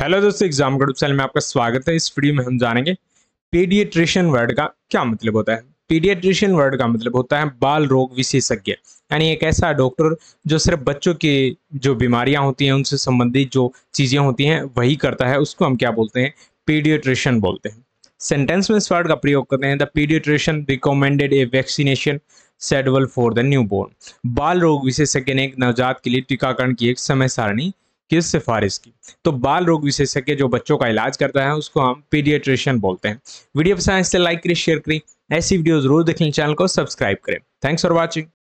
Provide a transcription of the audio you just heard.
hello दोस्तों exam group cell में आपका स्वागत है इस वीडियो में हम जानेंगे पीडियट्रिशियन वर्ड का क्या मतलब होता है पीडियट्रिशियन वर्ड का मतलब होता है बाल रोग विशेषज्ञ यानी एक ऐसा डॉक्टर जो सिर्फ बच्चों के जो बीमारियां होती हैं उनसे संबंधित जो चीज़ें होती हैं वही करता है उसको हम क्या बोलते हैं पीडियट्रिशियन बोलते हैं सेंटेंस में इस वर्ड का प्रयोग करते हैं the pediatrician recommended a vaccination schedule for the new बाल रोग विशेषज्ञ ने एक नवजात के लिए टीकाकरण की एक समय सारणी किस सिफारिश की तो बाल रोग विशेषज्ञ जो बच्चों का इलाज करता है उसको हम पीडियट्रिशियन बोलते हैं वीडियो पसंद से लाइक करें शेयर करें ऐसी वीडियो जरूर देखें चैनल को सब्सक्राइब करें थैंक्स फॉर वॉचिंग